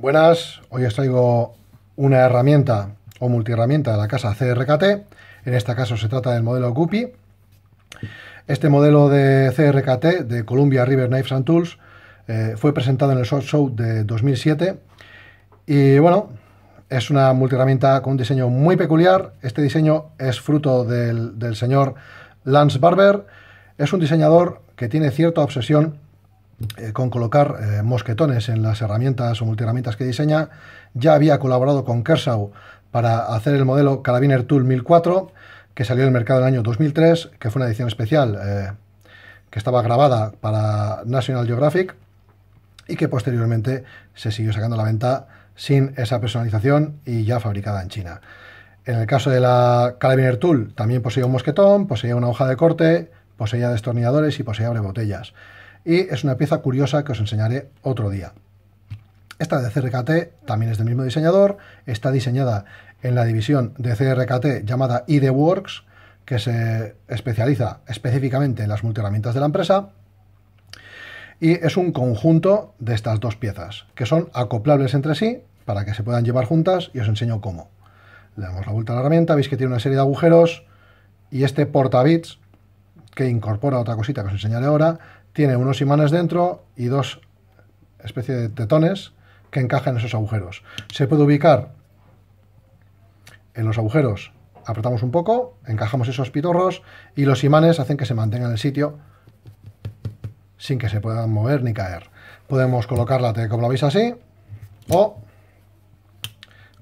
Buenas, hoy os traigo una herramienta o multiherramienta de la casa CRKT. En este caso se trata del modelo Guppy. Este modelo de CRKT de Columbia River Knives and Tools eh, fue presentado en el Short Show de 2007 y bueno, es una multiherramienta con un diseño muy peculiar. Este diseño es fruto del, del señor Lance Barber. Es un diseñador que tiene cierta obsesión eh, con colocar eh, mosquetones en las herramientas o multiherramientas que diseña. Ya había colaborado con Kershaw para hacer el modelo Carabiner Tool 1004, que salió del mercado en el año 2003, que fue una edición especial eh, que estaba grabada para National Geographic y que posteriormente se siguió sacando a la venta sin esa personalización y ya fabricada en China. En el caso de la Carabiner Tool, también poseía un mosquetón, poseía una hoja de corte, poseía destornilladores y poseía abrebotellas. botellas y es una pieza curiosa que os enseñaré otro día. Esta de CRKT también es del mismo diseñador, está diseñada en la división de CRKT llamada IDWorks, que se especializa específicamente en las multiherramientas de la empresa. Y es un conjunto de estas dos piezas, que son acoplables entre sí para que se puedan llevar juntas y os enseño cómo. Le damos la vuelta a la herramienta, veis que tiene una serie de agujeros y este portabits, que incorpora otra cosita que os enseñaré ahora, tiene unos imanes dentro y dos especie de tetones que encajan en esos agujeros. Se puede ubicar en los agujeros, apretamos un poco, encajamos esos pitorros y los imanes hacen que se mantengan en el sitio sin que se puedan mover ni caer. Podemos colocarla como lo veis así o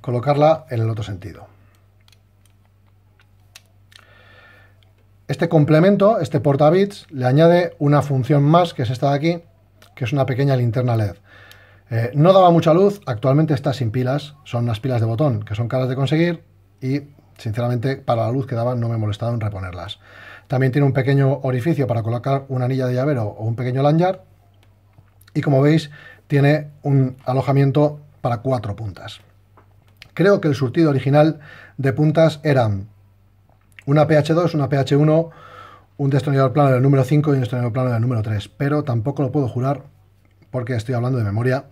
colocarla en el otro sentido. Este complemento, este portabits, le añade una función más, que es esta de aquí, que es una pequeña linterna LED. Eh, no daba mucha luz, actualmente está sin pilas, son unas pilas de botón que son caras de conseguir y sinceramente para la luz que daba no me he molestado en reponerlas. También tiene un pequeño orificio para colocar una anilla de llavero o un pequeño lanyard y como veis tiene un alojamiento para cuatro puntas. Creo que el surtido original de puntas eran una PH2, una PH1, un destornillador plano del número 5 y un destornillador plano del número 3, pero tampoco lo puedo jurar porque estoy hablando de memoria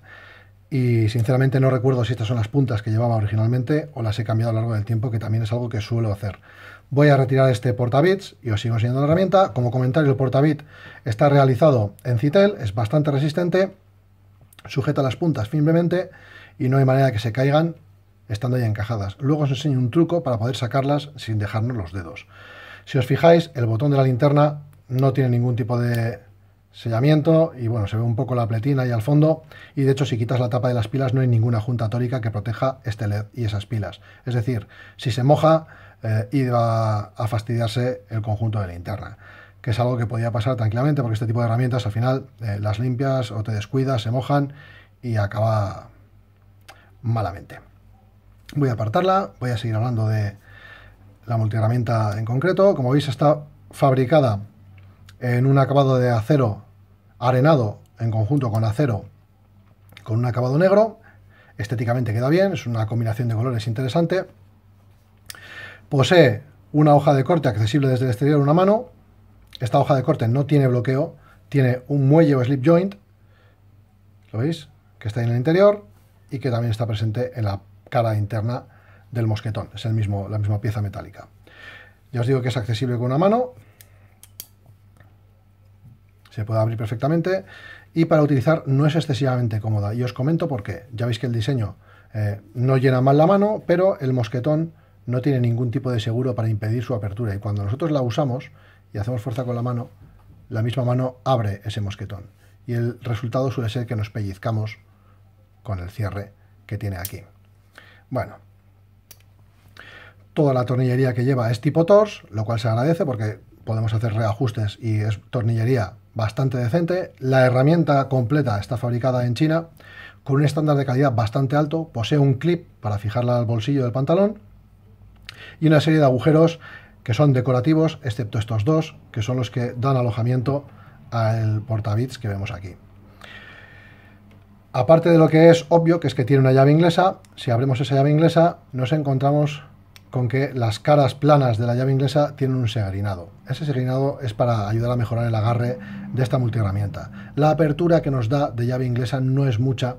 y sinceramente no recuerdo si estas son las puntas que llevaba originalmente o las he cambiado a lo largo del tiempo, que también es algo que suelo hacer. Voy a retirar este portabits y os sigo enseñando la herramienta. Como comentario, el portabit está realizado en Citel, es bastante resistente, sujeta las puntas firmemente y no hay manera que se caigan estando ya encajadas. Luego os enseño un truco para poder sacarlas sin dejarnos los dedos. Si os fijáis, el botón de la linterna no tiene ningún tipo de sellamiento y bueno, se ve un poco la pletina ahí al fondo y de hecho si quitas la tapa de las pilas no hay ninguna junta tórica que proteja este LED y esas pilas. Es decir, si se moja eh, iba a fastidiarse el conjunto de linterna que es algo que podía pasar tranquilamente porque este tipo de herramientas al final eh, las limpias o te descuidas, se mojan y acaba malamente. Voy a apartarla, voy a seguir hablando de la multiherramienta en concreto. Como veis está fabricada en un acabado de acero arenado en conjunto con acero con un acabado negro. Estéticamente queda bien, es una combinación de colores interesante. Posee una hoja de corte accesible desde el exterior una mano. Esta hoja de corte no tiene bloqueo, tiene un muelle o slip joint, ¿lo veis? Que está en el interior y que también está presente en la cara interna del mosquetón. Es el mismo, la misma pieza metálica. Ya os digo que es accesible con una mano. Se puede abrir perfectamente. Y para utilizar no es excesivamente cómoda. Y os comento por qué. Ya veis que el diseño eh, no llena mal la mano, pero el mosquetón no tiene ningún tipo de seguro para impedir su apertura. Y cuando nosotros la usamos y hacemos fuerza con la mano, la misma mano abre ese mosquetón. Y el resultado suele ser que nos pellizcamos con el cierre que tiene aquí. Bueno, toda la tornillería que lleva es tipo TORS, lo cual se agradece porque podemos hacer reajustes y es tornillería bastante decente. La herramienta completa está fabricada en China con un estándar de calidad bastante alto, posee un clip para fijarla al bolsillo del pantalón y una serie de agujeros que son decorativos, excepto estos dos, que son los que dan alojamiento al portabits que vemos aquí. Aparte de lo que es obvio, que es que tiene una llave inglesa, si abrimos esa llave inglesa nos encontramos con que las caras planas de la llave inglesa tienen un segrinado. Ese segrinado es para ayudar a mejorar el agarre de esta multiherramienta. La apertura que nos da de llave inglesa no es mucha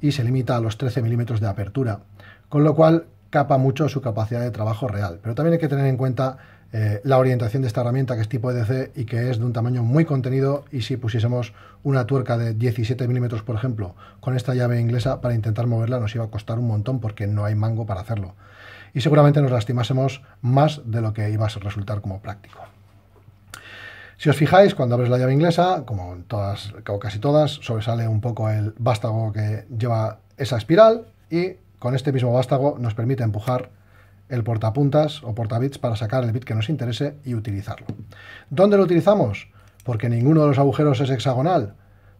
y se limita a los 13 milímetros de apertura, con lo cual capa mucho su capacidad de trabajo real. Pero también hay que tener en cuenta eh, la orientación de esta herramienta que es tipo EDC y que es de un tamaño muy contenido y si pusiésemos una tuerca de 17 milímetros por ejemplo con esta llave inglesa para intentar moverla nos iba a costar un montón porque no hay mango para hacerlo y seguramente nos lastimásemos más de lo que iba a resultar como práctico. Si os fijáis, cuando abres la llave inglesa, como en todas casi todas, sobresale un poco el vástago que lleva esa espiral y con este mismo vástago nos permite empujar el portapuntas o portabits para sacar el bit que nos interese y utilizarlo. ¿Dónde lo utilizamos? Porque ninguno de los agujeros es hexagonal.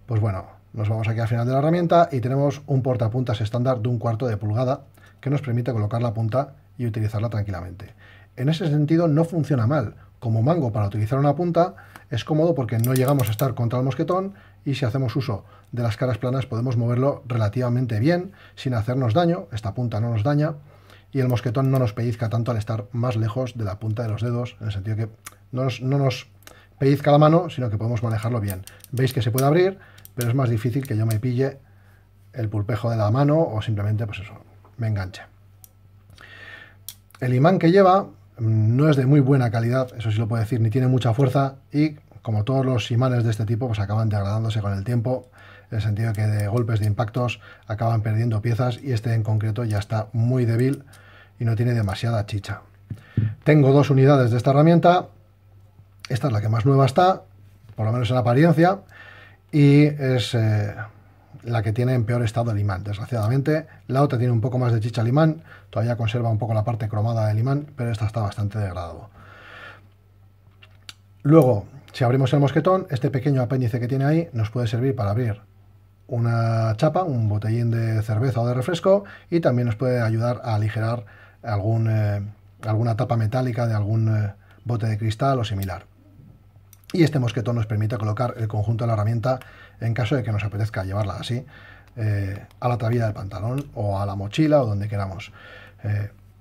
Pues bueno, nos vamos aquí al final de la herramienta y tenemos un portapuntas estándar de un cuarto de pulgada que nos permite colocar la punta y utilizarla tranquilamente. En ese sentido no funciona mal. Como mango para utilizar una punta es cómodo porque no llegamos a estar contra el mosquetón y si hacemos uso de las caras planas podemos moverlo relativamente bien sin hacernos daño, esta punta no nos daña y el mosquetón no nos pellizca tanto al estar más lejos de la punta de los dedos, en el sentido que no nos, no nos pellizca la mano, sino que podemos manejarlo bien. Veis que se puede abrir, pero es más difícil que yo me pille el pulpejo de la mano o simplemente, pues eso, me enganche. El imán que lleva no es de muy buena calidad, eso sí lo puedo decir, ni tiene mucha fuerza y como todos los imanes de este tipo, pues acaban degradándose con el tiempo en el sentido que de golpes, de impactos, acaban perdiendo piezas y este en concreto ya está muy débil y no tiene demasiada chicha. Tengo dos unidades de esta herramienta, esta es la que más nueva está, por lo menos en apariencia, y es eh, la que tiene en peor estado el imán, desgraciadamente. La otra tiene un poco más de chicha al imán, todavía conserva un poco la parte cromada del imán, pero esta está bastante degradado. Luego, si abrimos el mosquetón, este pequeño apéndice que tiene ahí nos puede servir para abrir una chapa, un botellín de cerveza o de refresco y también nos puede ayudar a aligerar eh, alguna tapa metálica de algún eh, bote de cristal o similar. Y este mosquetón nos permite colocar el conjunto de la herramienta en caso de que nos apetezca llevarla así eh, a la trabilla del pantalón o a la mochila o donde queramos.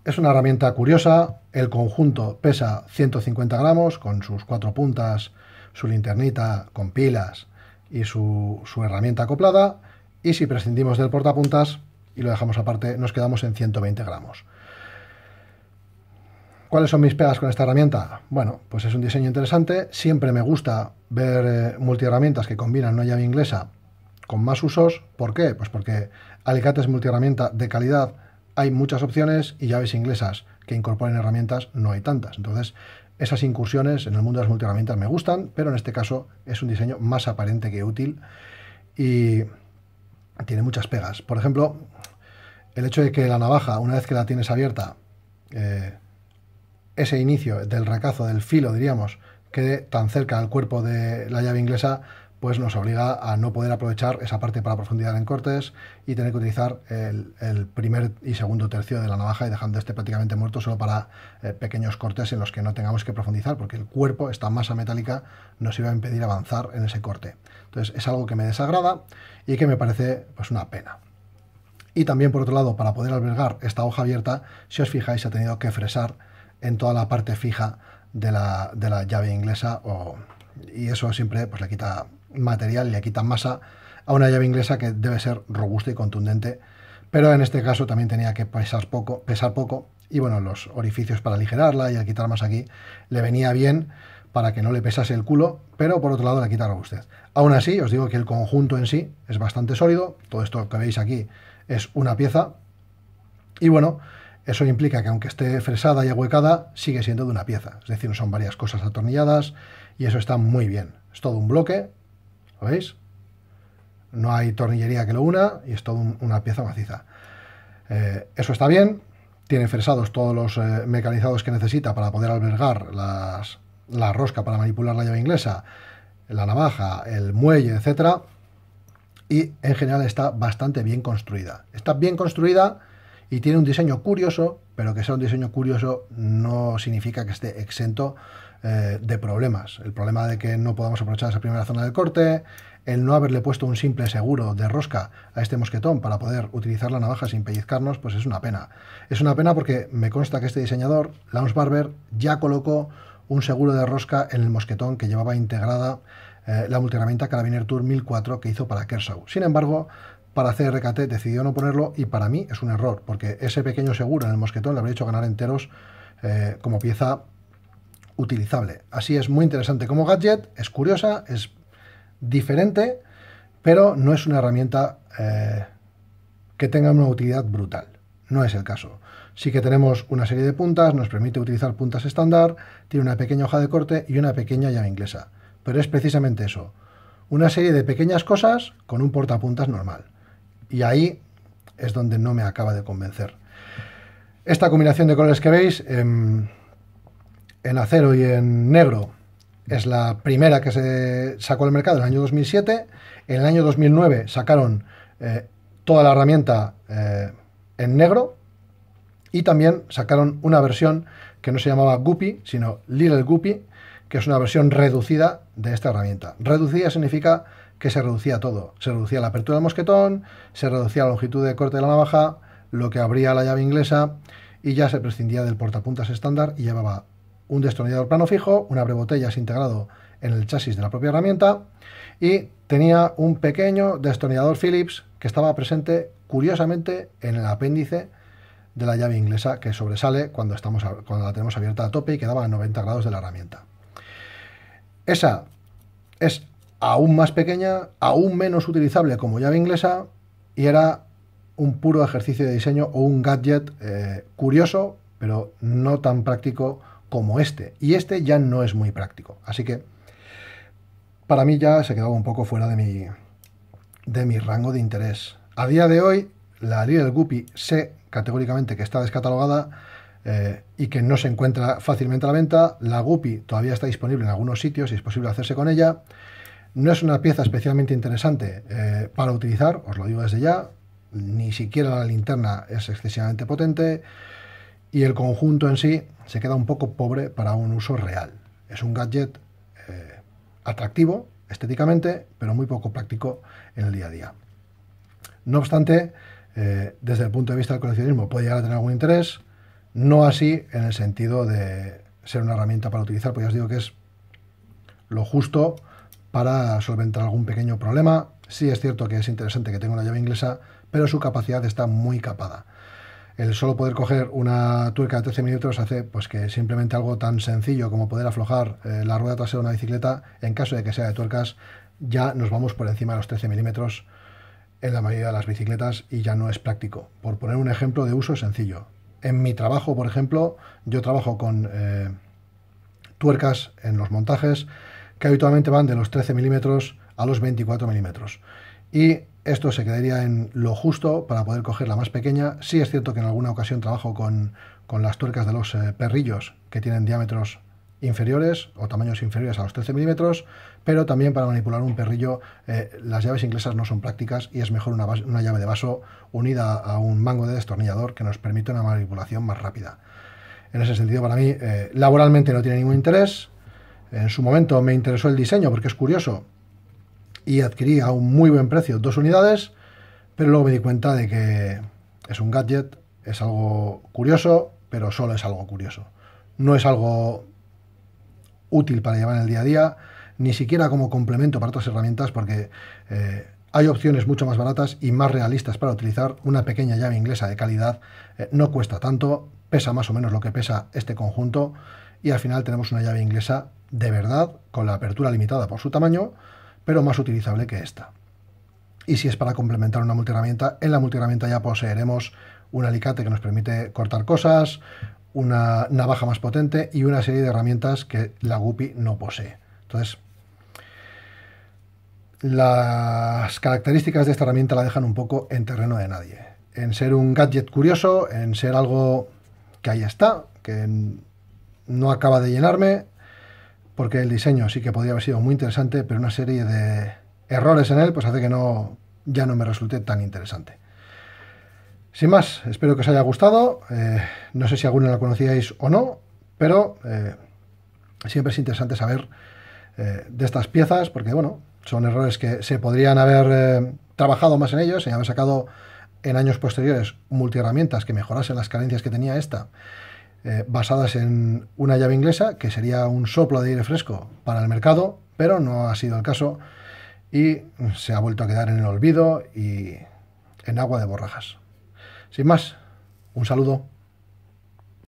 es una herramienta curiosa, el conjunto pesa 150 gramos con sus cuatro puntas, su linternita con pilas, y su, herramienta acoplada. Y si prescindimos del portapuntas y lo dejamos aparte, nos quedamos en 120 gramos. ¿Cuáles son mis pegas con esta herramienta? Bueno, pues es un diseño interesante. Siempre me gusta ver eh, multiherramientas que combinan una llave inglesa con más usos. ¿Por qué? Pues porque alicates multiherramienta de calidad hay muchas opciones y llaves inglesas que incorporen herramientas no hay tantas. Entonces, esas incursiones en el mundo de las multiherramientas me gustan, pero en este caso es un diseño más aparente que útil y tiene muchas pegas. Por ejemplo, el hecho de que la navaja, una vez que la tienes abierta, eh, ese inicio del racazo, del filo, diríamos, quede tan cerca al cuerpo de la llave inglesa, pues nos obliga a no poder aprovechar esa parte para profundidad en cortes y tener que utilizar el, primer y segundo tercio de la navaja y dejando este prácticamente muerto solo para eh, pequeños cortes en los que no tengamos que profundizar porque el cuerpo, esta masa metálica, nos iba a impedir avanzar en ese corte. Entonces es algo que me desagrada y que me parece pues una pena. Y también por otro lado, para poder albergar esta hoja abierta, si os fijáis, ha tenido que fresar en toda la parte fija de la, llave inglesa y eso siempre pues, le quita material, le quitan masa a una llave inglesa que debe ser robusta y contundente, pero en este caso también tenía que pesar poco, pesar poco y bueno, los orificios para aligerarla y al quitar más aquí le venía bien para que no le pesase el culo, pero por otro lado le quita robustez. Aún así, os digo que el conjunto en sí es bastante sólido, todo esto que veis aquí es una pieza y bueno, eso implica que aunque esté fresada y ahuecada, sigue siendo de una pieza, es decir, son varias cosas atornilladas y eso está muy bien. Es todo un bloque veis? No hay tornillería que lo una y es toda una pieza maciza. Eh, eso está bien. Tiene fresados todos los eh, mecanizados que necesita para poder albergar las, la rosca para manipular la llave inglesa, la navaja, el muelle, etcétera. Y en general está bastante bien construida. Está bien construida y tiene un diseño curioso, pero que sea un diseño curioso no significa que esté exento eh, de problemas. El problema de que no podamos aprovechar esa primera zona del corte, el no haberle puesto un simple seguro de rosca a este mosquetón para poder utilizar la navaja sin pellizcarnos, pues es una pena. Es una pena porque me consta que este diseñador, Lance Barber, ya colocó un seguro de rosca en el mosquetón que llevaba integrada eh, la multiherramienta Carabiner Tour 1004 que hizo para Kershaw. Sin embargo, para CRKT decidió no ponerlo y para mí es un error, porque ese pequeño seguro en el mosquetón le habría hecho ganar enteros eh, como pieza utilizable. Así es muy interesante como gadget, es curiosa, es diferente, pero no es una herramienta eh, que tenga una utilidad brutal. No es el caso. Sí que tenemos una serie de puntas, nos permite utilizar puntas estándar, tiene una pequeña hoja de corte y una pequeña llave inglesa. Pero es precisamente eso, una serie de pequeñas cosas con un portapuntas normal. Y ahí es donde no me acaba de convencer. Esta combinación de colores que veis... Em, en acero y en negro es la primera que se sacó al mercado en el año 2007. En el año 2009 sacaron eh, toda la herramienta eh, en negro y también sacaron una versión que no se llamaba Guppy, sino Little Guppy, que es una versión reducida de esta herramienta. Reducida significa que se reducía todo. Se reducía la apertura del mosquetón, se reducía la longitud de corte de la navaja, lo que abría la llave inglesa y ya se prescindía del portapuntas estándar y llevaba un destornillador plano fijo, un abrebotellas integrado en el chasis de la propia herramienta y tenía un pequeño destornillador Phillips que estaba presente curiosamente en el apéndice de la llave inglesa que sobresale cuando, estamos, cuando la tenemos abierta a tope y quedaba a 90 grados de la herramienta. Esa es aún más pequeña, aún menos utilizable como llave inglesa y era un puro ejercicio de diseño o un gadget eh, curioso, pero no tan práctico como este. Y este ya no es muy práctico. Así que para mí ya se quedaba un poco fuera de mi, de mi rango de interés. A día de hoy, la del Guppy sé categóricamente que está descatalogada eh, y que no se encuentra fácilmente a la venta. La Guppy todavía está disponible en algunos sitios y es posible hacerse con ella. No es una pieza especialmente interesante eh, para utilizar, os lo digo desde ya. Ni siquiera la linterna es excesivamente potente y el conjunto en sí se queda un poco pobre para un uso real. Es un gadget eh, atractivo estéticamente, pero muy poco práctico en el día a día. No obstante, eh, desde el punto de vista del coleccionismo puede llegar a tener algún interés, no así en el sentido de ser una herramienta para utilizar, pues ya os digo que es lo justo para solventar algún pequeño problema. Sí es cierto que es interesante que tenga una llave inglesa, pero su capacidad está muy capada el solo poder coger una tuerca de 13 milímetros hace pues que simplemente algo tan sencillo como poder aflojar eh, la rueda trasera de una bicicleta, en caso de que sea de tuercas, ya nos vamos por encima de los 13 milímetros en la mayoría de las bicicletas y ya no es práctico. Por poner un ejemplo de uso sencillo. En mi trabajo, por ejemplo, yo trabajo con eh, tuercas en los montajes que habitualmente van de los 13 milímetros a los 24 milímetros. Y esto se quedaría en lo justo para poder coger la más pequeña. Sí es cierto que en alguna ocasión trabajo con, las tuercas de los eh, perrillos que tienen diámetros inferiores o tamaños inferiores a los 13 milímetros, pero también para manipular un perrillo eh, las llaves inglesas no son prácticas y es mejor una, llave de vaso unida a un mango de destornillador que nos permite una manipulación más rápida. En ese sentido, para mí, eh, laboralmente no tiene ningún interés. En su momento me interesó el diseño porque es curioso y adquirí a un muy buen precio dos unidades, pero luego me di cuenta de que es un gadget, es algo curioso, pero solo es algo curioso. No es algo útil para llevar en el día a día, ni siquiera como complemento para otras herramientas, porque eh, hay opciones mucho más baratas y más realistas para utilizar. Una pequeña llave inglesa de calidad eh, no cuesta tanto, pesa más o menos lo que pesa este conjunto, y al final tenemos una llave inglesa de verdad, con la apertura limitada por su tamaño, pero más utilizable que esta. Y si es para complementar una multiherramienta, en la multiherramienta ya poseeremos un alicate que nos permite cortar cosas, una navaja más potente y una serie de herramientas que la Guppy no posee. Entonces, las características de esta herramienta la dejan un poco en terreno de nadie. En ser un gadget curioso, en ser algo que ahí está, que no acaba de llenarme, porque el diseño sí que podría haber sido muy interesante, pero una serie de errores en él pues hace que no ya no me resulte tan interesante. Sin más, espero que os haya gustado. Eh, no sé si alguno la conocíais o no, pero eh, siempre es interesante saber eh, de estas piezas, porque bueno, son errores que se podrían haber trabajado más en ellos y haber sacado en años posteriores multiherramientas que mejorasen las carencias que tenía esta eh, basadas en una llave inglesa, que sería un soplo de aire fresco para el mercado, pero no ha sido el caso y se ha vuelto a quedar en el olvido y en agua de borrajas. Sin más, un saludo.